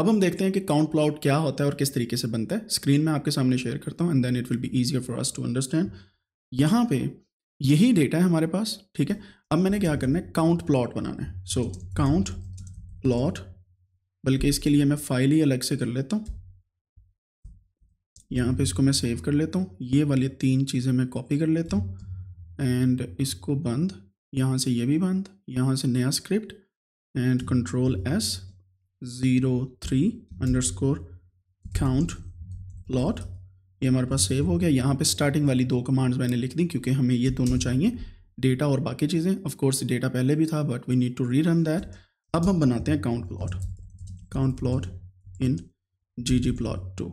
अब हम देखते हैं कि काउंट प्लॉट क्या होता है और किस तरीके से बनता है स्क्रीन में आपके सामने शेयर करता हूँ and then it will be easier for us to understand यहाँ पे यही डेटा है हमारे पास ठीक है अब मैंने क्या करना है काउंट प्लॉट बनाना है सो काउंट प्लॉट बल्कि इसके लिए मैं फाइल ही अलग से कर लेता हूँ यहाँ पे इसको मैं सेव कर लेता हूँ ये वाली तीन चीज़ें मैं कॉपी कर लेता हूँ एंड इसको बंद यहाँ से ये भी बंद यहाँ से नया script and control S zero three underscore count plot ये हमारे पास सेव हो गया यहाँ पे स्टार्टिंग वाली दो कमांड्स मैंने लिख दी क्योंकि हमें ये दोनों चाहिए डेटा और बाकी चीज़ें ऑफ कोर्स डेटा पहले भी था but we need to rerun that अब हम बनाते हैं count plot count plot in G G plot two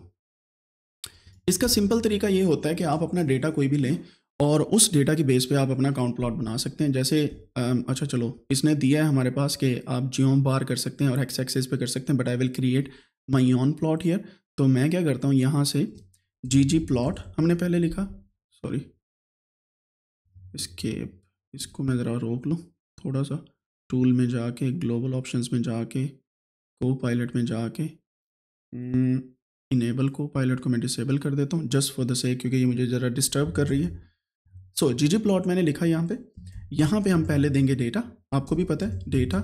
इसका सिंपल तरीका ये होता है कि आप अपना डेटा कोई भी लें और उस डेटा के बेस पे आप अपना काउंट प्लॉट बना सकते हैं जैसे अच्छा चलो इसने दिया है हमारे पास कि आप जियो बार कर सकते हैं और एक्स एक्सेस पे कर सकते हैं but I will create my own plot here तो मैं क्या करता हूँ यहाँ से जी जी प्लॉट हमने पहले लिखा सॉरी इसके इसको मैं ज़रा रोक लूँ थोड़ा सा टूल में जाके ग्लोबल ऑप्शंस में जाके को पायलट में जाके इनेबल को पायलट को मैं डिसेबल कर देता हूँ जस्ट फॉर द से क्योंकि ये मुझे ज़रा डिस्टर्ब कर रही है सो जी जी प्लॉट मैंने लिखा यहाँ पे यहाँ पे हम पहले देंगे डेटा आपको भी पता है data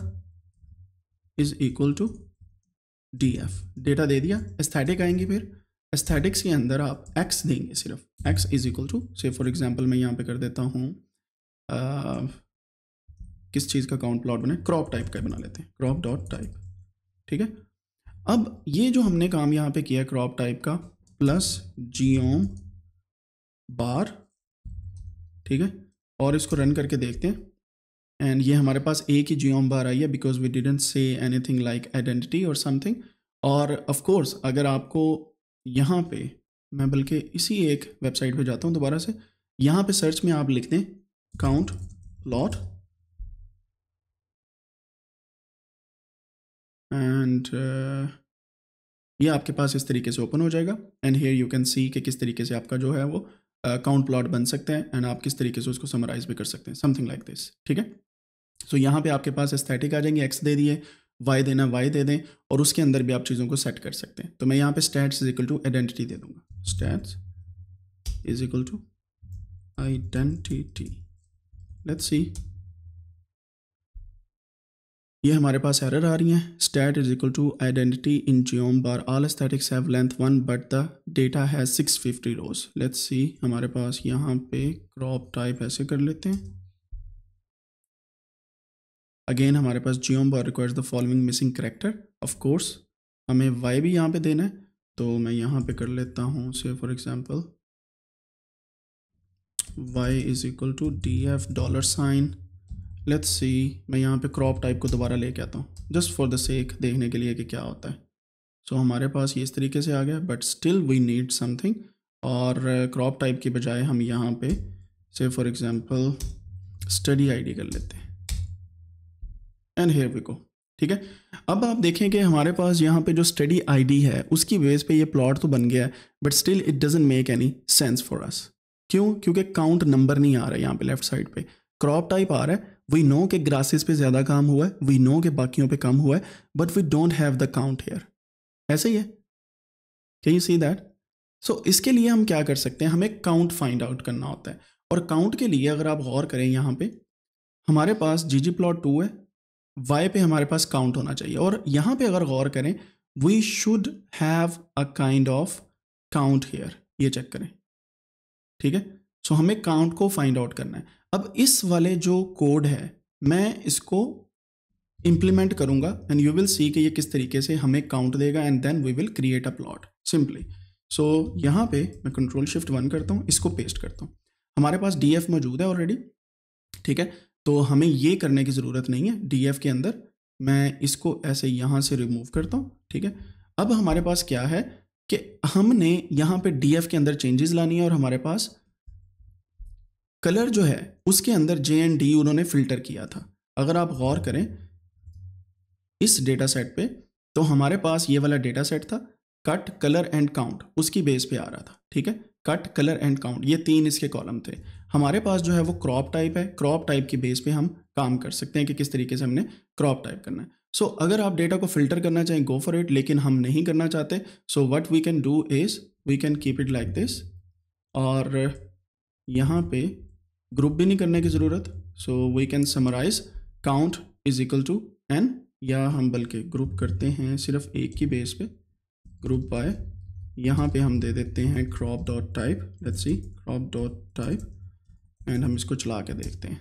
is equal to D F data दे दिया एस्थेटिक आएंगी फिर एस्थेटिक्स के अंदर आप एक्स देंगे सिर्फ X is equal to say for example मैं यहाँ पे कर देता हूँ किस चीज़ का काउंट प्लॉट बनाए क्रॉप टाइप का बना लेते हैं क्रॉप डॉट टाइप ठीक है अब ये जो हमने काम यहाँ पे किया क्रॉप टाइप का प्लस जीओम बार ठीक है और इसको रन करके देखते हैं एंड ये हमारे पास एक ही जियोम बार आई है because we didn't say anything like identity or something or of course अगर आपको यहाँ पे मैं बल्कि इसी एक वेबसाइट पे जाता हूँ दोबारा से यहाँ पे सर्च में आप लिख दें काउंट प्लॉट एंड ये आपके पास इस तरीके से ओपन हो जाएगा and here you can see कि किस तरीके से आपका जो है वो काउंट प्लॉट बन सकते हैं एंड आप किस तरीके से उसको समराइज भी कर सकते हैं समथिंग लाइक दिस ठीक है सो यहाँ पे आपके पास स्थेटिक आ जाएंगे एक्स दे दिए वाई देना वाई दे दें और उसके अंदर भी आप चीज़ों को सेट कर सकते हैं तो मैं यहाँ पे stats is equal to identity दे दूंगा stats is equal to identity let's see ये हमारे पास एरर आ रही है stat is equal to identity in geom bar all statics have length one but the data है 650 रोज लेट्स सी हमारे पास यहाँ पे क्रॉप टाइप ऐसे कर लेते हैं अगेन हमारे पास geom bar requires the following missing character of course हमें वाई भी यहाँ पे देना है तो मैं यहाँ पे कर लेता हूँ से for example Y is equal to D F dollar sign let's see मैं यहाँ पे क्रॉप टाइप को दोबारा लेके आता हूँ जस्ट फॉर द सेक देखने के लिए कि क्या होता है सो so, हमारे पास ये इस तरीके से आ गया but still we need something और क्रॉप टाइप के बजाय हम यहाँ पे से फॉर एग्ज़ाम्पल स्टडी आईडी कर लेते हैं एंड हेयर वी गो ठीक है अब आप देखें कि हमारे पास यहाँ पे जो स्टडी आईडी है उसकी बेस पे ये प्लॉट तो बन गया है but still it doesn't make any sense for us क्यों क्योंकि काउंट नंबर नहीं आ रहा है यहाँ पे लेफ्ट साइड पे क्रॉप टाइप आ रहा है वी नो के ग्रासेस पे ज़्यादा काम हुआ है वी नो के बाकियों पे कम हुआ है but we don't have the count here ऐसे ही है can you see that so इसके लिए हम क्या कर सकते हैं हमें काउंट फाइंड आउट करना होता है और काउंट के लिए अगर आप गौर करें यहाँ पे हमारे पास जी जी प्लॉट टू है वाई पे हमारे पास काउंट होना चाहिए और यहाँ पे अगर गौर करें we should have a kind of count here ये चेक करें ठीक है सो so, हमें काउंट को फाइंड आउट करना है अब इस वाले जो कोड है मैं इसको इम्प्लीमेंट करूंगा एंड यू विल सी कि ये किस तरीके से हमें काउंट देगा and then we will create a plot simply so यहाँ पे मैं कंट्रोल शिफ्ट वन करता हूँ इसको पेस्ट करता हूँ हमारे पास डी मौजूद है ऑलरेडी ठीक है तो हमें ये करने की ज़रूरत नहीं है डी के अंदर मैं इसको ऐसे यहाँ से रिमूव करता हूँ ठीक है अब हमारे पास क्या है कि हमने यहाँ पे डी के अंदर चेंजेस लानी है और हमारे पास कलर जो है उसके अंदर जे एंड डी उन्होंने फ़िल्टर किया था अगर आप गौर करें इस डेटा सेट पर तो हमारे पास ये वाला डेटा सेट था कट कलर एंड काउंट उसकी बेस पे आ रहा था ठीक है कट कलर एंड काउंट ये तीन इसके कॉलम थे हमारे पास जो है वो क्रॉप टाइप है क्रॉप टाइप की बेस पे हम काम कर सकते हैं कि किस तरीके से हमने क्रॉप टाइप करना है सो so, अगर आप डेटा को फिल्टर करना चाहें गो फॉर इट लेकिन हम नहीं करना चाहते so what we can do is we can keep it like this और यहाँ पे ग्रुप भी नहीं करने की ज़रूरत so we can summarise count is equal to N या हम बल्कि ग्रुप करते हैं सिर्फ एक ही बेस पे ग्रुप बाय यहाँ पे हम दे देते हैं crop dot type let's see crop dot type and हम इसको चला के देखते हैं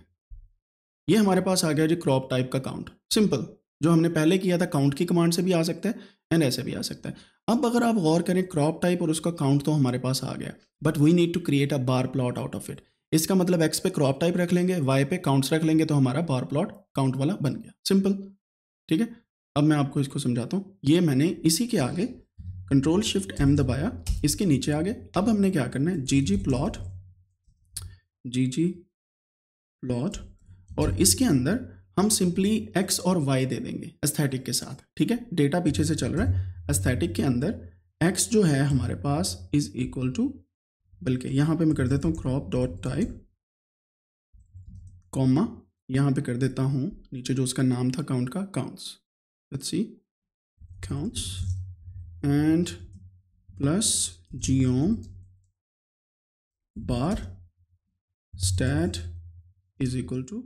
ये हमारे पास आ गया जी क्रॉप टाइप का काउंट सिंपल जो हमने पहले किया था काउंट की कमांड से भी आ सकता है एंड ऐसे भी आ सकता है अब अगर आप गौर करें क्रॉप टाइप और उसका काउंट तो हमारे पास आ गया but we need to create a bar plot out of it इसका मतलब एक्स पे क्रॉप टाइप रख लेंगे वाई पे काउंट्स रख लेंगे तो हमारा पावर प्लॉट काउंट वाला बन गया सिंपल ठीक है अब मैं आपको इसको समझाता हूँ ये मैंने इसी के आगे कंट्रोल शिफ्ट एम दबाया इसके नीचे आगे अब हमने क्या करना है जी जी प्लॉट जी जी प्लॉट और इसके अंदर हम सिंपली एक्स और वाई दे देंगे एस्थेटिक के साथ ठीक है डेटा पीछे से चल रहा है एस्थेटिक के अंदर एक्स जो है हमारे पास इज इक्वल टू बल्कि यहाँ पे मैं कर देता हूँ क्रॉप डॉट टाइप कॉमा यहाँ पे कर देता हूँ नीचे जो उसका नाम था काउंट का counts let's see counts and plus geo bar stat is equal to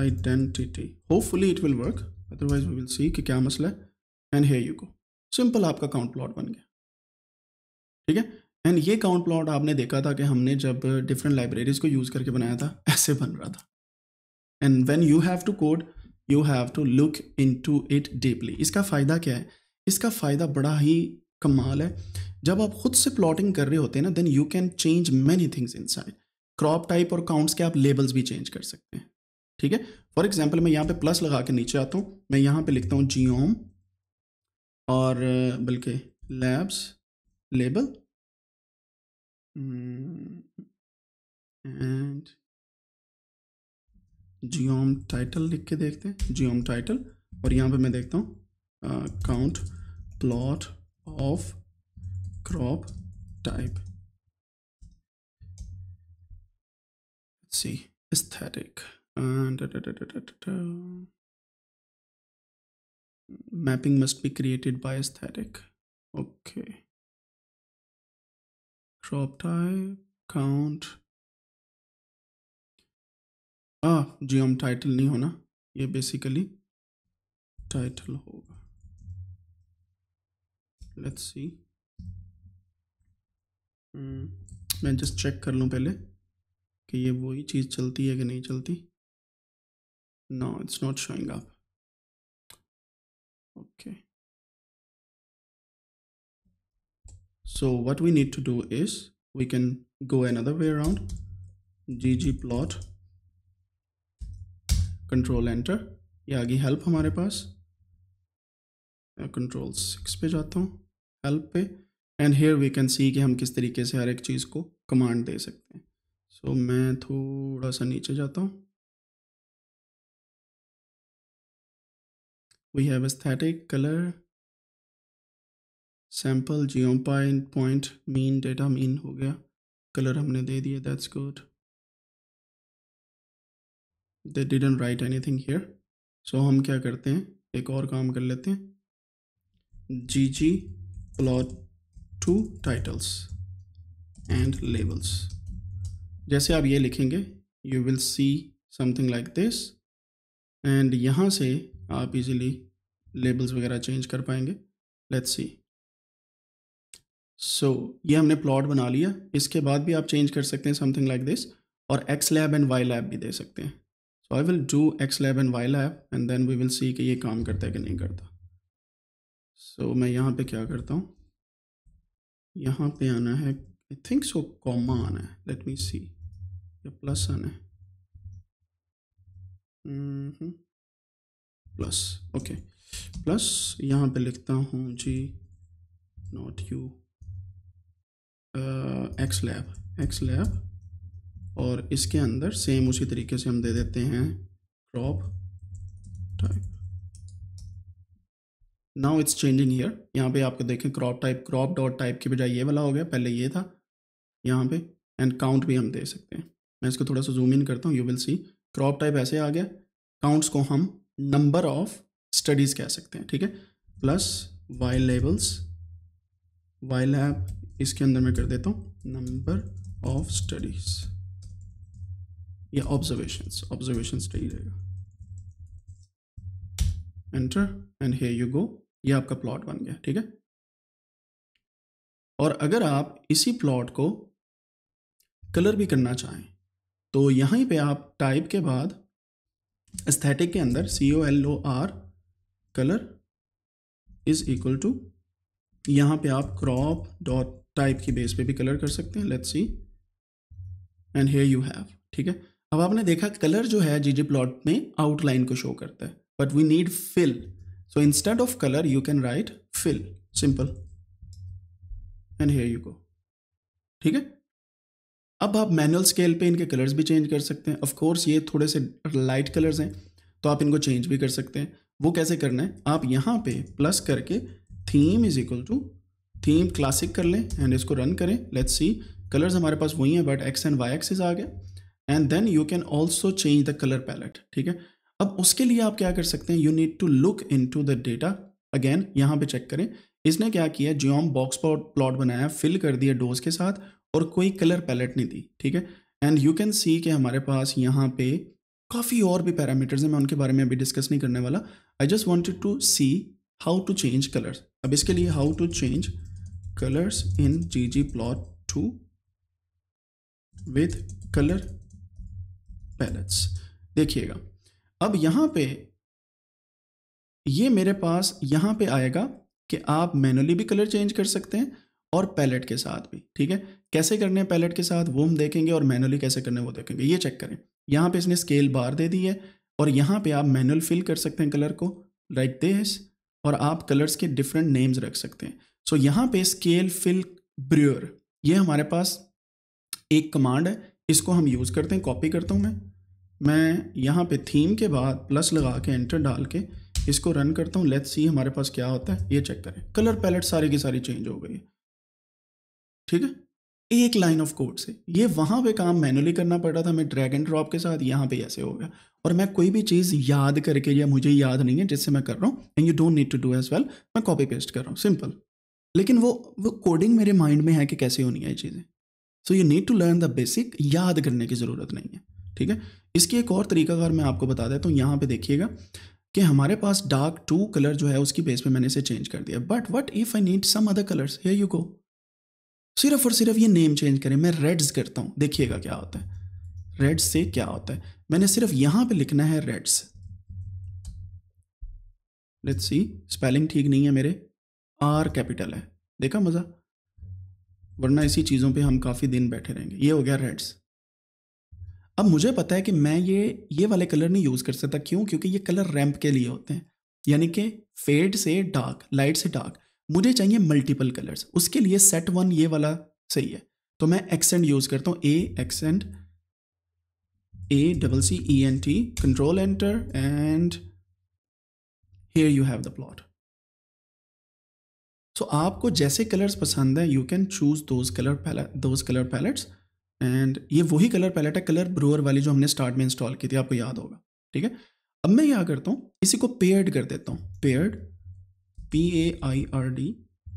identity hopefully it will work otherwise we will see कि क्या मसला है एंड हे यू को सिंपल आपका काउंट प्लॉट बन गया ठीक है एंड ये काउंट प्लॉट आपने देखा था कि हमने जब डिफरेंट लाइब्रेरीज को यूज़ करके बनाया था ऐसे बन रहा था and when you have to code you have to look into it deeply इसका फ़ायदा क्या है इसका फ़ायदा बड़ा ही कमाल है जब आप खुद से प्लॉटिंग कर रहे होते हैं ना then you can change many things inside crop type और काउंट्स के आप लेबल्स भी चेंज कर सकते हैं ठीक है फॉर एग्जाम्पल मैं यहाँ पे प्लस लगा के नीचे आता हूँ मैं यहाँ पे लिखता हूँ जियोम और बल्कि labs label and geom title लिख के देखते हैं जियोम टाइटल और यहाँ पे मैं देखता हूँ count plot of crop type see aesthetic mapping must be created by by okay okay Shop type, count. हाँ जी हम टाइटल नहीं होना ये बेसिकली टाइटल होगा लेट्स सी hmm, मैं जस्ट चेक कर लूँ पहले कि ये वही चीज़ चलती है कि नहीं चलती no it's not showing up okay so what we need to do is we can go another way around ggplot control enter ये आ गई हेल्प हमारे पास कंट्रोल सिक्स पे जाता हूँ हेल्प पे and here we can see कि हम किस तरीके से हर एक चीज़ को कमांड दे सकते हैं सो so, मैं थोड़ा सा नीचे जाता हूँ we have aesthetic colour sample geo point point mean data mean हो गया कलर हमने दे दिया that's good they didn't write anything here so हम क्या करते हैं एक और काम कर लेते हैं G G plot two titles and labels जैसे आप ये लिखेंगे you will see something like this and यहाँ से आप इजीली लेबल्स वगैरह चेंज कर पाएंगे लेट्स सी सो so, ये हमने प्लॉट बना लिया इसके बाद भी आप चेंज कर सकते हैं समथिंग लाइक दिस और X lab and Y lab भी दे सकते हैं so I will do X lab and Y lab and then we will see कि ये काम करता है कि नहीं करता सो so, मैं यहाँ पे क्या करता हूँ यहाँ पे आना है आई थिंक सो कॉमा आना है लेट मी सी या प्लस आना है प्लस ओके प्लस यहाँ पे लिखता हूँ जी not you X lab X lab और इसके अंदर सेम उसी तरीके से हम दे देते हैं crop type now it's changing here यहाँ पे आपको देखें crop type crop dot type के बजाय ये वाला हो गया पहले ये था यहाँ पे एंड काउंट भी हम दे सकते हैं मैं इसको थोड़ा सा जूम इन करता हूँ you will see crop type ऐसे आ गया काउंट्स को हम नंबर ऑफ स्टडीज़ कह सकते हैं ठीक है plus Y levels Y lab इसके अंदर मैं कर देता हूँ नंबर ऑफ स्टडीज या ऑब्जर्वेशंस ऑब्जर्वेशन स्टडी रहेगा enter and hey you go ये आपका प्लॉट बन गया ठीक है और अगर आप इसी प्लॉट को कलर भी करना चाहें तो यहीं पे आप टाइप के बाद एस्थेटिक के अंदर C O L O R colour is equal to यहाँ पे आप क्रॉप डॉट टाइप की बेस पे भी कलर कर सकते हैं let's see and here you have ठीक है अब आपने देखा कलर जो है जी प्लॉट में आउटलाइन को शो करता है but we need fill so instead of colour you can write fill simple and here you go ठीक है अब आप मैनुअल स्केल पे इनके कलर्स भी चेंज कर सकते हैं ऑफ कोर्स ये थोड़े से लाइट कलर्स हैं तो आप इनको चेंज भी कर सकते हैं वो कैसे करना है आप यहाँ पे प्लस करके theme is equal to theme classic कर लें एंड इसको रन करें लेट्स सी कलर्स हमारे पास वही हैं but X and Y axes आ गए and then you can also change the colour palette ठीक है अब उसके लिए आप क्या कर सकते हैं you need to look into the data again यहाँ पर चेक करें इसने क्या किया जियोम बॉक्स प्लॉट बनाया फिल कर दिया डोज के साथ और कोई कलर पैलेट नहीं दी ठीक है एंड यू कैन सी कि हमारे पास यहाँ पे काफ़ी और भी पैरामीटर्स हैं मैं उनके बारे में अभी डिस्कस नहीं करने वाला I just wanted to see how to change colours अब इसके लिए how to change colors in ggplot2 with color palettes देखिएगा अब यहाँ पे ये मेरे पास यहाँ पे आएगा कि आप मैनुअली भी कलर चेंज कर सकते हैं और पैलेट के साथ भी ठीक है कैसे करने हैं पैलेट के साथ वो हम देखेंगे और मैनुअली कैसे करने वो देखेंगे ये चेक करें यहाँ पे इसने स्केल बार दे दी है और यहाँ पे आप मैनुअल फिल कर सकते हैं कलर को लाइक like दिस और आप कलर्स के डिफरेंट नेम्स रख सकते हैं सो so, यहाँ पे स्केल फिल ब्रियर ये हमारे पास एक कमांड है इसको हम यूज़ करते हैं कॉपी करता हूँ मैं मैं यहाँ पे थीम के बाद प्लस लगा के एंटर डाल के इसको रन करता हूँ लेट्स सी हमारे पास क्या होता है ये चेक करें कलर पैलेट सारी की सारी चेंज हो गई है ठीक है एक लाइन ऑफ कोड से ये वहाँ पे काम मैनुअली करना पड़ रहा था मैं ड्रैग एंड ड्रॉप के साथ यहाँ पे ऐसे हो गया और मैं कोई भी चीज़ याद करके या मुझे याद नहीं है जिससे मैं कर रहा हूँ and you don't need to do as well मैं कॉपी पेस्ट कर रहा हूँ सिंपल लेकिन वो वो कोडिंग मेरे माइंड में है कि कैसे होनी है ये चीज़ें so you need to learn the basic याद करने की ज़रूरत नहीं है ठीक है इसकी एक और तरीका अगर मैं आपको बता देता तो यहाँ पे देखिएगा कि हमारे पास डार्क टू कलर जो है उसकी बेस पे मैंने इसे चेंज कर दिया but what if I need some other colours here you go सिर्फ और सिर्फ ये नेम चेंज करें मैं रेड्स करता हूँ देखिएगा क्या होता है रेड्स से क्या होता है मैंने सिर्फ यहाँ पे लिखना है रेड्स लेट्स सी स्पेलिंग ठीक नहीं है मेरे आर कैपिटल है देखा मज़ा वरना इसी चीज़ों पे हम काफ़ी दिन बैठे रहेंगे ये हो गया रेड्स अब मुझे पता है कि मैं ये ये वाले कलर नहीं यूज़ कर सकता क्यों क्योंकि ये कलर रैम्प के लिए होते हैं यानी कि फेड से डार्क लाइट से डार्क मुझे चाहिए मल्टीपल कलर्स उसके लिए सेट वन ये वाला सही है तो मैं एक्सेंट यूज़ करता हूँ A accent A double C E N T control enter and here you have the plot so so, आपको जैसे कलर्स पसंद हैं you can choose those colour those colour palettes and ये वही कलर पैलेट है colour brewer वाली जो हमने स्टार्ट में इंस्टॉल की थी आपको याद होगा ठीक है अब मैं क्या करता हूँ इसी को पेयर्ड कर देता हूँ paired P A I R D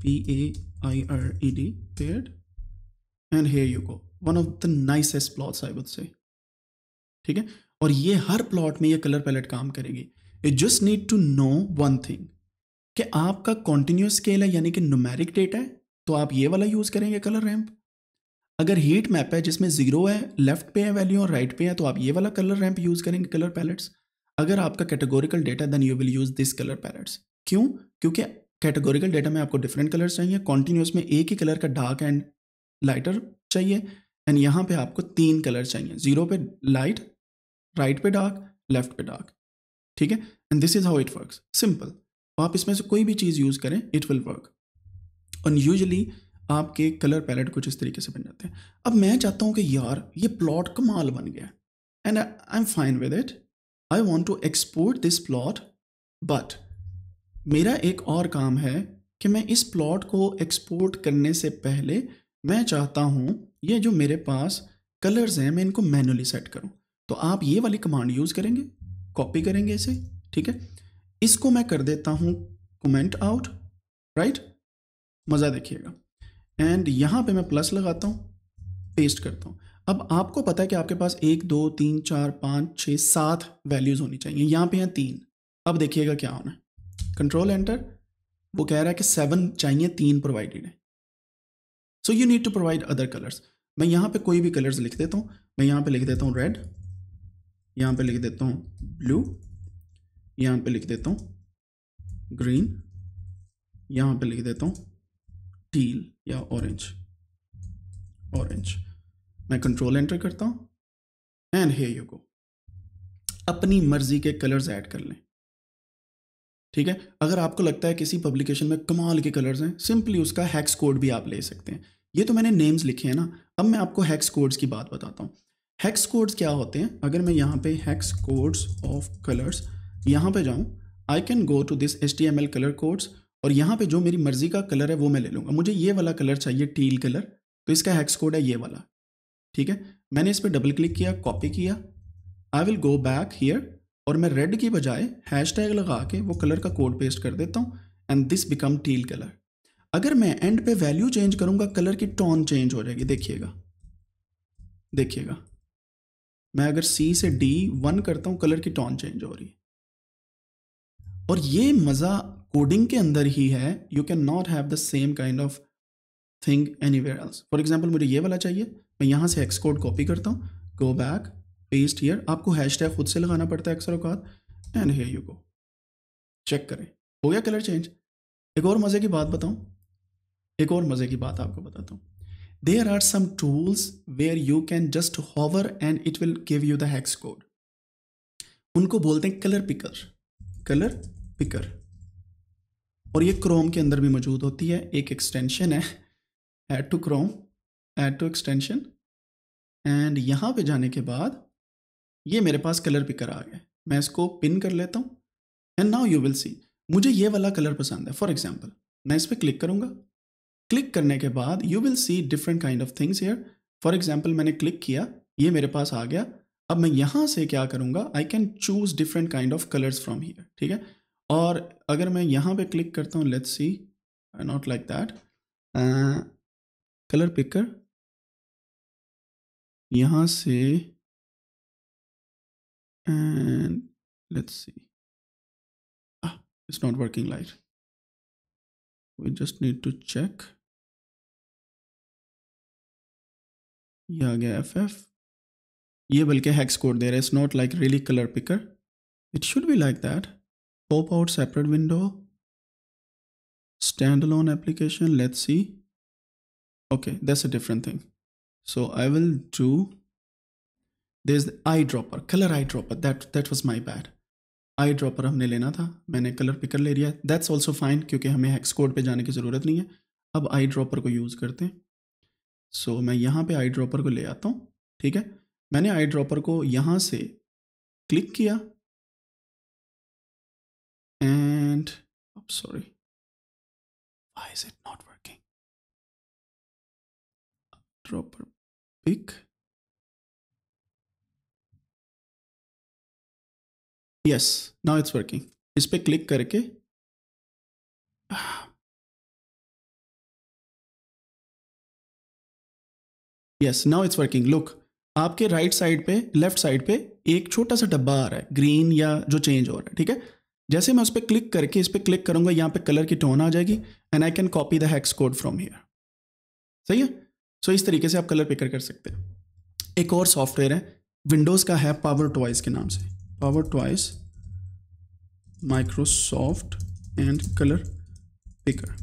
P A I R E D paired and here you go one of the nicest plots I would say ठीक है और ये हर प्लॉट में ये कलर पैलेट काम करेगी you just need to know one thing कि आपका कॉन्टीन्यूस स्केल है यानी कि नुमेरिक डेटा है तो आप ये वाला यूज़ करेंगे कलर रैम्प अगर हीट मैप है जिसमें ज़ीरो है लेफ्ट पे है वैल्यू और राइट पे है तो आप ये वाला कलर रैम्प यूज़ करेंगे कलर पैलेट्स अगर आपका categorical data then you will use this colour palettes क्यों क्योंकि कैटेगोरिकल डेटा में आपको डिफरेंट कलर्स चाहिए कॉन्टीन्यूस में एक ही कलर का डार्क एंड लाइटर चाहिए एंड यहाँ पे आपको तीन कलर चाहिए ज़ीरो पे लाइट राइट पे डार्क लेफ्ट पे डार्क ठीक है and this is how it work simple तो आप इसमें से कोई भी चीज़ यूज़ करें इट विल वर्क और यूजली आपके कलर पैलेट कुछ इस तरीके से बन जाते हैं अब मैं चाहता हूँ कि यार ये प्लॉट कमाल बन गया and I am fine with it I want to export this plot but मेरा एक और काम है कि मैं इस प्लॉट को एक्सपोर्ट करने से पहले मैं चाहता हूँ ये जो मेरे पास कलर्स हैं मैं इनको मैनुअली सेट करूँ तो आप ये वाली कमांड यूज़ करेंगे कॉपी करेंगे इसे ठीक है इसको मैं कर देता हूं कमेंट आउट राइट मज़ा देखिएगा एंड यहां पे मैं प्लस लगाता हूं पेस्ट करता हूं अब आपको पता है कि आपके पास एक दो तीन चार पांच छ सात वैल्यूज़ होनी चाहिए यहां पे है तीन अब देखिएगा क्या होना है कंट्रोल एंटर वो कह रहा है कि सेवन चाहिए तीन प्रोवाइडेड है so you need to provide other colours मैं यहां पे कोई भी कलर्स लिख देता हूं मैं यहां पे लिख देता हूँ रेड यहां पे लिख देता हूँ ब्लू यहाँ पे लिख देता हूँ ग्रीन यहाँ पे लिख देता हूँ टील या ऑरेंज ऑरेंज मैं कंट्रोल एंटर करता हूँ एंड हे यू गो अपनी मर्जी के कलर्स ऐड कर लें ठीक है अगर आपको लगता है किसी पब्लिकेशन में कमाल के कलर्स हैं सिंपली उसका हैक्स कोड भी आप ले सकते हैं ये तो मैंने नेम्स लिखे हैं ना अब मैं आपको हैक्स कोड्स की बात बताता हूँ हैक्स कोड्स क्या होते हैं अगर मैं यहाँ पे हैक्स कोड्स ऑफ कलर्स यहाँ पे जाऊँ I can go to this H T M L colour codes और यहाँ पे जो मेरी मर्जी का कलर है वो मैं ले लूँगा मुझे ये वाला कलर चाहिए टील कलर तो इसका हैक्स कोड है ये वाला ठीक है मैंने इस पर डबल क्लिक किया कॉपी किया I will go back here और मैं रेड की बजाय हैश टैग लगा के वो कलर का कोड पेस्ट कर देता हूँ and this become teal colour अगर मैं एंड पे वैल्यू चेंज करूँगा कलर की टोन चेंज हो जाएगी देखिएगा देखिएगा मैं अगर सी से डी वन करता हूँ कलर की टोन चेंज हो रही है और ये मज़ा कोडिंग के अंदर ही है you can not have the same kind of thing anywhere else for example मुझे ये वाला चाहिए मैं यहाँ से एक्स कोड कॉपी करता हूँ गो बैक पेस्ट हीयर आपको हैश टैग खुद से लगाना पड़ता है अक्सर अवकात and here you go check करें हो गया कलर चेंज एक और मज़े की बात बताऊँ एक और मज़े की बात आपको बताता हूँ there are some tools where you can just hover and it will give you the hex code उनको बोलते हैं कलर पिकर कलर पिकर और ये क्रोम के अंदर भी मौजूद होती है एक एक्सटेंशन है add to Chrome add to extension and यहाँ पे जाने के बाद ये मेरे पास कलर पिकर आ गया मैं इसको पिन कर लेता हूँ and now you will see मुझे ये वाला कलर पसंद है फॉर एग्जाम्पल मैं इस पर क्लिक करूँगा क्लिक करने के बाद you will see different kind of things here for example मैंने क्लिक किया ये मेरे पास आ गया अब मैं यहाँ से क्या करूँगा I can choose different kind of colours from here ठीक है और अगर मैं यहाँ पे क्लिक करता हूँ let's see not like that colour picker यहाँ से and let's see it's not working light we just need to check ये आ गया एफ एफ ये बल्कि हैक्स कोड दे रहा है it's not like really colour picker it should be like that pop out separate window standalone application let's see okay that's a different thing so I will do there's the eyedropper color eyedropper that that was my bad eyedropper हमने लेना था मैंने color picker ले लिया that's also fine क्योंकि हमें hex code पे जाने की ज़रूरत नहीं है अब eyedropper को use करते हैं सो so, मैं यहाँ पे आई ड्रॉपर को ले आता हूँ ठीक है मैंने आई ड्रॉपर को यहाँ से क्लिक किया and oh sorry why is it not working dropper pick yes now it's working इस पर क्लिक करके yes now it's working look आपके राइट right साइड पे लेफ्ट साइड पे एक छोटा सा डब्बा आ रहा है ग्रीन या जो चेंज हो रहा है ठीक है जैसे मैं उस पर क्लिक करके इस पर क्लिक करूंगा यहाँ पे कलर की टोन आ जाएगी and I can copy the hex code from here सही है सो so, इस तरीके से आप कलर पिकर कर सकते हैं एक और सॉफ्टवेयर है विंडोज़ का है पावर टॉयस के नाम से power toys Microsoft and colour picker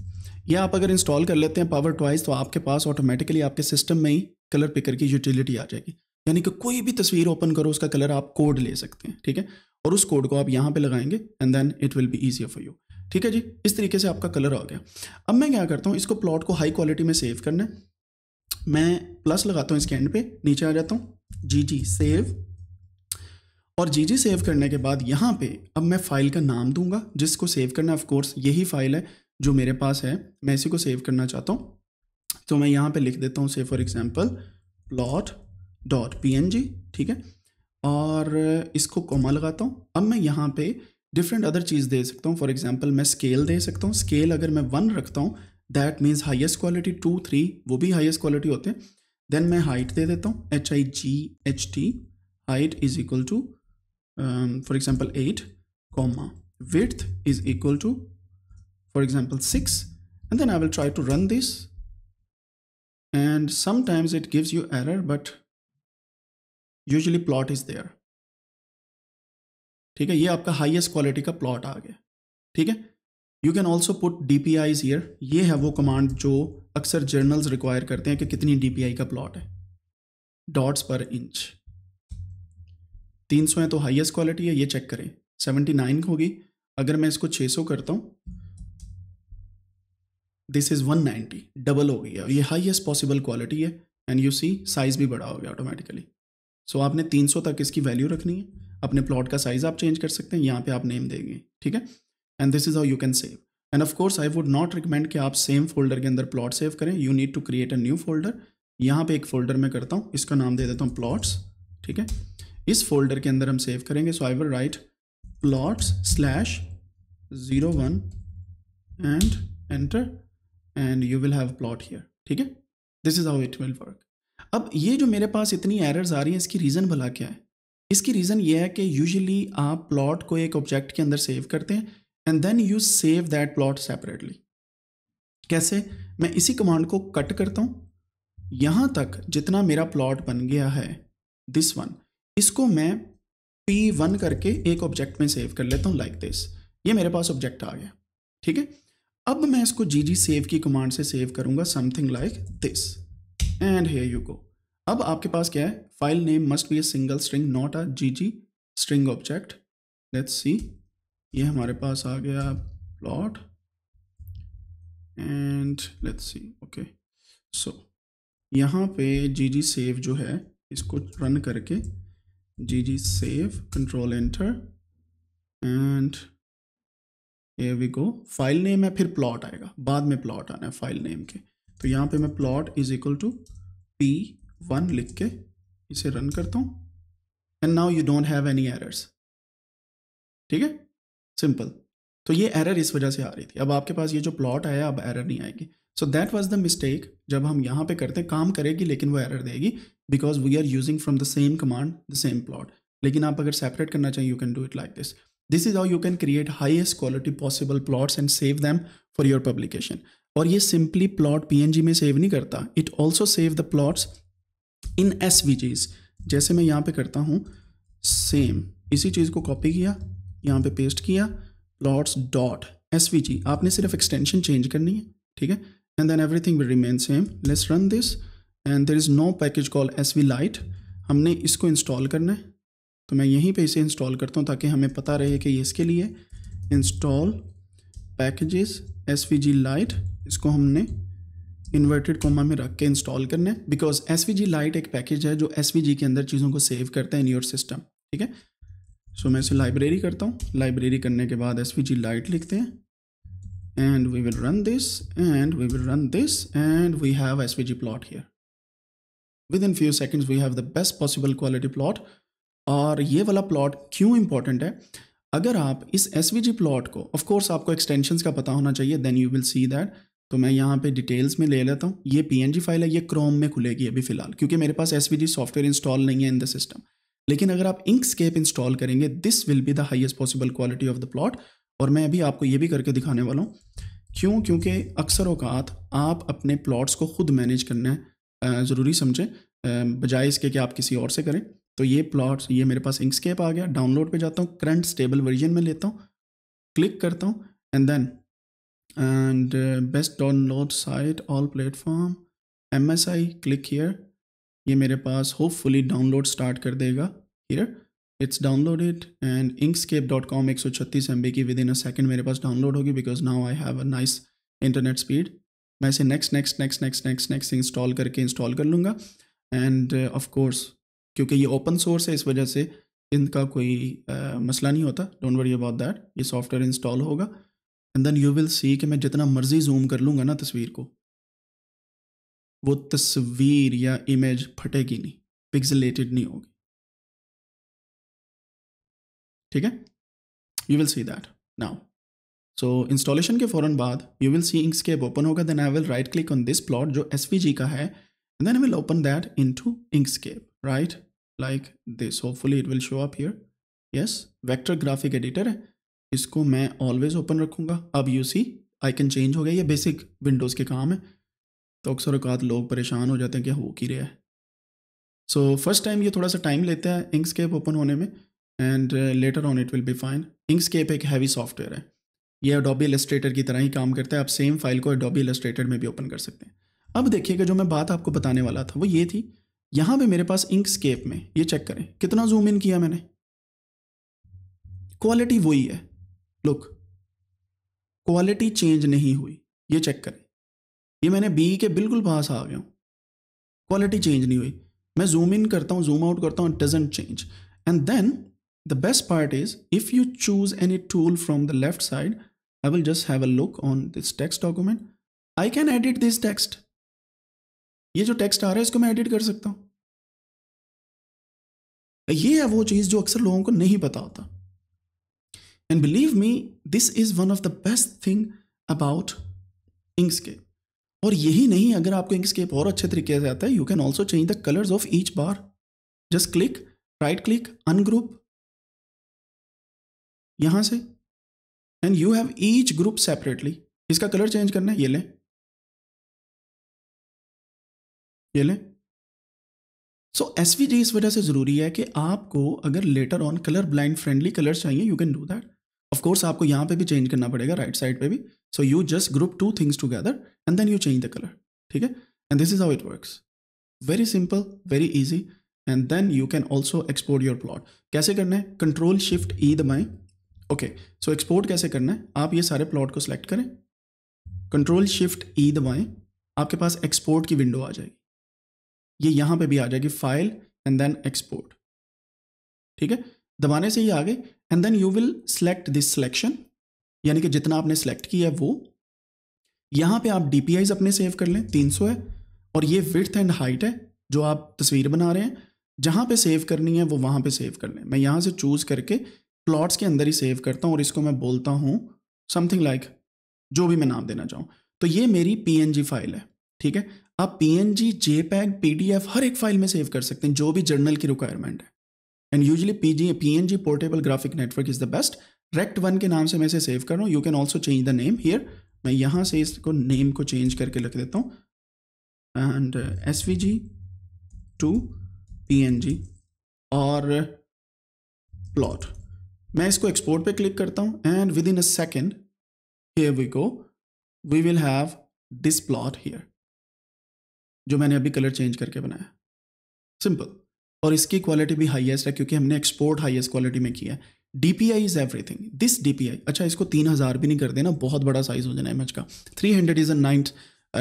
या आप अगर इंस्टॉल कर लेते हैं पावर टॉयस तो आपके पास ऑटोमेटिकली आपके सिस्टम में ही कलर पिकर की यूटिलिटी आ जाएगी यानी कि कोई भी तस्वीर ओपन करो उसका कलर आप कोड ले सकते हैं ठीक है और उस कोड को आप यहाँ पे लगाएंगे and then it will be easier for you ठीक है जी इस तरीके से आपका कलर आ गया अब मैं क्या करता हूँ इसको प्लॉट को हाई क्वालिटी में सेव करना है मैं प्लस लगाता हूँ इसके एंड पे नीचे आ जाता हूँ जी जी सेव और जी जी सेव करने के बाद यहाँ पे अब मैं फाइल का नाम दूंगा जिसको सेव करना ऑफ कोर्स यही फाइल है जो मेरे पास है मैं इसी को सेव करना चाहता हूँ तो मैं यहाँ पे लिख देता हूँ से for example plot dot P ठीक है और इसको कोमा लगाता हूँ अब मैं यहाँ पे डिफरेंट अदर चीज़ दे सकता हूँ फॉर एग्जाम्पल मैं स्केल दे सकता हूँ स्केल अगर मैं वन रखता हूँ that means highest quality two three वो भी हाइस्ट क्वालिटी होते हैं देन मैं हाइट दे देता हूँ H I G H T height is equal to for example eight comma width is equal to for example six and then I will try to run this and sometimes it gives you error but usually plot is there ठीक है ये आपका highest quality का plot आ गया ठीक है you can also put D P I's here ये है वो कमांड जो अक्सर जर्नल्स रिक्वायर करते हैं कि कितनी डी पी आई का प्लॉट है डॉट्स पर इंच तीन सौ है तो हाईएस्ट क्वालिटी है ये चेक करें सेवेंटी नाइन होगी अगर मैं इसको छः सौ करता हूँ this is one ninety double हो गई है ये हाईएस्ट पॉसिबल क्वालिटी है एंड यू सी साइज़ भी बड़ा हो गया ऑटोमेटिकली सो so, आपने 300 तक इसकी वैल्यू रखनी है अपने प्लॉट का साइज आप चेंज कर सकते हैं यहाँ पे आप नेम देंगे ठीक है and this is how you can save and of course I would not recommend कि आप सेम फोल्डर के अंदर प्लॉट सेव करें you need to create a new folder यहाँ पे एक फोल्डर में करता हूँ इसका नाम दे देता हूँ प्लॉट्स ठीक है इस फोल्डर के अंदर हम सेव करेंगे so I will write plots slash zero one and enter and you will have plot here ठीक है this is how it will work अब ये जो मेरे पास इतनी एरर्स आ रही हैं इसकी रीज़न भला क्या है इसकी रीज़न ये है कि यूजली आप प्लॉट को एक ऑब्जेक्ट के अंदर सेव करते हैं and then you save that plot separately कैसे मैं इसी कमांड को कट करता हूँ यहाँ तक जितना मेरा प्लॉट बन गया है दिस वन इसको मैं पी वन करके एक ऑब्जेक्ट में सेव कर लेता हूँ लाइक दिस ये मेरे पास ऑब्जेक्ट आ गया ठीक है अब मैं इसको जी जी सेव की कमांड से सेव करूँगा something like this and here you go अब आपके पास क्या है file name must be a single string not a G G string object let's see ये हमारे पास आ गया plot and let's see okay so यहाँ पे जी जी सेव जो है इसको रन करके G G save control enter and we go file name है फिर प्लॉट आएगा बाद में प्लॉट आना है फाइल नेम के तो यहाँ पे मैं plot is equal to P one लिख के इसे रन करता हूँ and now you don't have any errors ठीक है सिंपल तो ये एरर इस वजह से आ रही थी अब आपके पास ये जो प्लॉट आया अब एरर नहीं आएगी so that was the mistake जब हम यहाँ पे करते हैं काम करेगी लेकिन वो एरर देगी because we are using from the same command the same plot लेकिन आप अगर सेपरेट करना चाहिए you can do it like this this is how you can create highest quality possible plots and save them for your publication और ये simply plot P में save नहीं करता it also save the plots in S जैसे मैं यहाँ पे करता हूँ सेम इसी चीज़ को कॉपी किया यहाँ पे पेस्ट किया प्लॉट्स डॉट एस आपने सिर्फ एक्सटेंशन चेंज करनी है ठीक है and then everything will remain same let's run this and there is no package call S V lite हमने इसको इंस्टॉल करना है तो मैं यहीं पे इसे इंस्टॉल करता हूँ ताकि हमें पता रहे कि ये इसके लिए install packages S V G lite इसको हमने इन्वर्टेड कोमा में रख के इंस्टॉल करना है because S V G lite एक पैकेज है जो एस वी जी के अंदर चीज़ों को सेव करता है इन योर सिस्टम ठीक है सो मैं इसे लाइब्रेरी करता हूँ लाइब्रेरी करने के बाद एस वी जी लाइट लिखते हैं and we will run this and we will run this and we have S V G plot here within few seconds we have the best possible quality plot और ये वाला plot क्यों important है अगर आप इस S V G plot को of course आपको एक्सटेंशन का पता होना चाहिए then you will see that तो मैं यहाँ पे डिटेल्स में ले लेता हूँ ये पी फाइल है ये क्रोम में खुलेगी अभी फिलहाल क्योंकि मेरे पास एस सॉफ्टवेयर इंस्टॉल नहीं है इन द सिस्टम लेकिन अगर आप इंकस्केप इंस्टॉल करेंगे this will be the highest possible quality of the plot और मैं अभी आपको ये भी करके दिखाने वाला हूँ क्यों क्योंकि अक्सर अवकात आप अपने प्लॉट्स को खुद मैनेज करना ज़रूरी समझें बजाय इसके कि आप किसी और से करें तो ये प्लॉट्स ये मेरे पास इंकस्केप आ गया डाउनलोड पे जाता हूँ करंट स्टेबल वर्जन में लेता हूँ क्लिक करता हूँ and then and uh, best download site all platform msi click here ये मेरे पास होपफुली डाउनलोड स्टार्ट कर देगा here it's downloaded and Inkscape dot com एक सौ छत्तीस एम बी की विद इन अ सेकेंड मेरे पास डाउनलोड होगी because now I have a nice internet speed मैं इसे next next next next next next install करके इंस्टॉल कर लूँगा एंड ऑफ कोर्स क्योंकि ये ओपन सोर्स है इस वजह से इनका कोई uh, मसला नहीं होता डोंट वरी अबाउट दैट ये सॉफ्टवेयर इंस्टॉल होगा and then you will see कि मैं जितना मर्जी जूम कर लूँगा ना तस्वीर को वो तस्वीर या इमेज फटेगी नहीं पिक्सलेटेड नहीं होगी ठीक है you will see that now so installation के फ़ौरन बाद you will see Inkscape open होगा then I will right click on this plot जो एस जी का है and then I will open that into Inkscape right like this hopefully it will show up here yes vector graphic editor है इसको मैं always open रखूँगा अब you see icon change हो गया ये बेसिक विंडोज़ के काम है तो अक्सर अकात लोग परेशान हो जाते हैं कि हो की रहा है सो फर्स्ट टाइम ये थोड़ा सा टाइम लेता है इंक्सकेप ओपन होने में and later on it will be fine Inkscape एक हैवी सॉफ्टवेयर है ये अडोबी एलस्ट्रेटर की तरह ही काम करता है आप सेम फाइल को अडोबी एलस्ट्रेटर में भी ओपन कर सकते हैं अब देखिएगा जो मैं बात आपको बताने वाला था वो ये थी यहाँ पे मेरे पास इंक्सकेप में ये चेक करें कितना जूम इन किया मैंने क्वालिटी वही है लुक क्वालिटी चेंज नहीं हुई ये चेक करें ये मैंने बी के बिल्कुल पास आ गया हूँ क्वालिटी चेंज नहीं हुई मैं जूम इन करता हूँ जूम आउट करता हूँ doesn't change and then the best part is if you choose any tool from the left side I will just have a look on this text document I can edit this text ये जो text आ रहा है इसको मैं edit कर सकता हूँ ये है वो चीज़ जो अक्सर लोगों को नहीं पता होता And believe me, this is one of the best thing about Inkscape. और यही नहीं अगर आपको Inkscape और अच्छे तरीके से आता है you can also change the colors of each bar just click right click ungroup. यहां से and you have each group separately इसका कलर चेंज करना है ये लें ये लें सो एस इस वजह से ज़रूरी है कि आपको अगर later on colour blind friendly colour चाहिए you can do that of course आपको यहाँ पे भी चेंज करना पड़ेगा राइट right साइड पे भी so you just group two things together and then you change the colour ठीक है and this is how it works very simple very easy and then you can also export your plot कैसे करना है control shift E my okay so export कैसे करना है आप ये सारे प्लॉट को सिलेक्ट करें कंट्रोल शिफ्ट ई माई आपके पास एक्सपोर्ट की विंडो आ जाएगी ये यहाँ पे भी आ जाएगी फाइल एंड देन एक्सपोर्ट ठीक है दबाने से ही आ गई and then you will select this selection यानी कि जितना आपने सेलेक्ट किया है वो यहाँ पे आप डी अपने सेव कर लें सौ है और ये विथ एंड हाइट है जो आप तस्वीर बना रहे हैं जहाँ पे सेव करनी है वो वहाँ पे सेव कर लें मैं यहाँ से चूज़ करके प्लॉट्स के अंदर ही सेव करता हूँ और इसको मैं बोलता हूँ समथिंग लाइक जो भी मैं नाम देना चाहूँ तो ये मेरी पी फाइल है ठीक है आप P N G JPEG P हर एक फाइल में सेव कर सकते हैं जो भी जर्नल की रिक्वायरमेंट है and usually P G P N G portable graphic network is the best rect one के नाम से मैं इसे सेव कर रहा हूँ you can also change the name here मैं यहाँ से इसको नेम को चेंज करके रख देता हूँ and S V G to P N G और प्लॉट मैं इसको एक्सपोर्ट पे क्लिक करता हूँ and within a second here we go we will have this plot here जो मैंने अभी कलर चेंज करके बनाया सिंपल और इसकी क्वालिटी भी हाईएस्ट है क्योंकि हमने एक्सपोर्ट हाईएस्ट क्वालिटी में किया है D P I is everything this D P I अच्छा इसको तीन हज़ार भी नहीं कर देना बहुत बड़ा साइज़ हो जाना है मैच का three hundred is a nine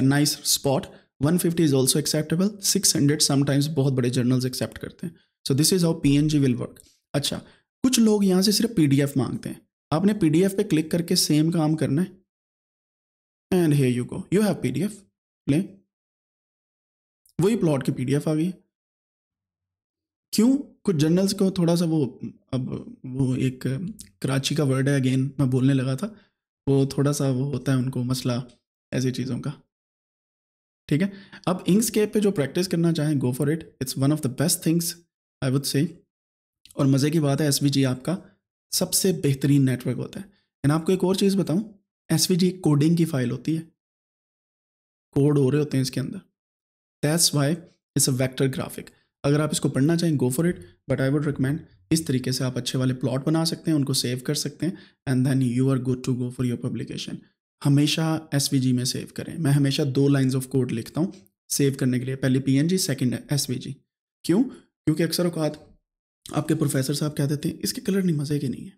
nice spot one fifty is also acceptable six hundred sometimes बहुत बड़े जर्नल्स एक्सेप्ट करते हैं so this is how P N G will work अच्छा कुछ लोग यहाँ से सिर्फ पी डी एफ मांगते हैं आपने पी डी एफ पे क्लिक करके सेम काम करना है and hey you go you have P D F प्ले वही प्लॉट की पी डी एफ आ गई है क्यों कुछ जर्नल्स को थोड़ा सा वो अब वो एक कराची का वर्ड है अगेन मैं बोलने लगा था वो थोड़ा सा वो होता है उनको मसला ऐसी चीज़ों का ठीक है अब इंक्सकेप पे जो प्रैक्टिस करना चाहें go for it it's one of the best things I would say और मज़े की बात है एस आपका सबसे बेहतरीन नेटवर्क होता है एंड आपको एक और चीज़ बताऊँ एस कोडिंग की फाइल होती है कोड हो रहे होते हैं इसके अंदर that's why it's a vector graphic अगर आप इसको पढ़ना चाहें go for it but I would recommend इस तरीके से आप अच्छे वाले प्लॉट बना सकते हैं उनको सेव कर सकते हैं and then you are good to go for your publication हमेशा एस में सेव करें मैं हमेशा दो लाइन्स ऑफ कोड लिखता हूँ सेव करने के लिए पहले पी एन जी सेकेंड एस क्यों क्योंकि अक्सर अवकात आपके प्रोफेसर साहब कह देते हैं इसके कलर नहीं मज़े के नहीं है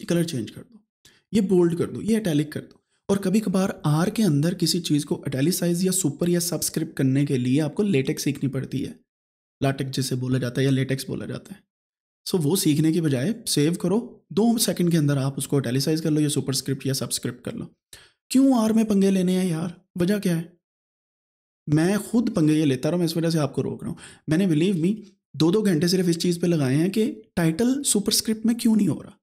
ये कलर चेंज कर दो ये बोल्ड कर दो ये अटैलिक कर दो और कभी कभार आर के अंदर किसी चीज़ को अटैलिसाइज या सुपर या सब्सक्रिप्ट करने के लिए आपको लेटेक्स सीखनी पड़ती है लाटेक्स जिसे बोला जाता है या लेटेक्स बोला जाता है सो so, वो सीखने के बजाय सेव करो दो सेकंड के अंदर आप उसको अटैलिसाइज कर लो या सुपर स्क्रिप्ट या सब्सक्रिप्ट कर लो क्यों आर में पंगे लेने हैं यार वजह क्या है मैं खुद पंगे ये लेता रहा हूँ इस वजह से आपको रोक रहा हूँ मैंने बिलीव मी दो दो घंटे सिर्फ इस चीज़ पे लगाए हैं कि टाइटल सुपर स्क्रिप्ट में क्यों नहीं हो रहा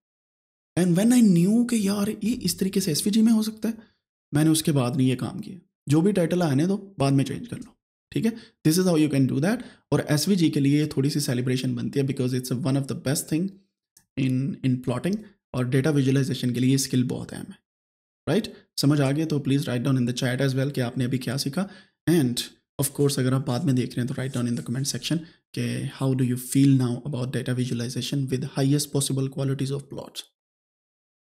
एंड वेन आई न्यू कि यार ये इस तरीके से एस में हो सकता है मैंने उसके बाद नहीं ये काम किया जो भी टाइटल आने दो बाद में चेंज कर लो ठीक है this is how you can do that और एस के लिए थोड़ी सी सेलिब्रेशन बनती है because it's one of the best thing in in plotting और डेटा विजुअलाइजेशन के लिए स्किल बहुत अहम है राइट right? समझ आ गया तो please write down in the chat as well कि आपने अभी क्या सीखा एंड ऑफ कोर्स अगर आप बाद में देख रहे हैं तो write down in the comment section के how do you feel now about data visualization with highest possible qualities of plots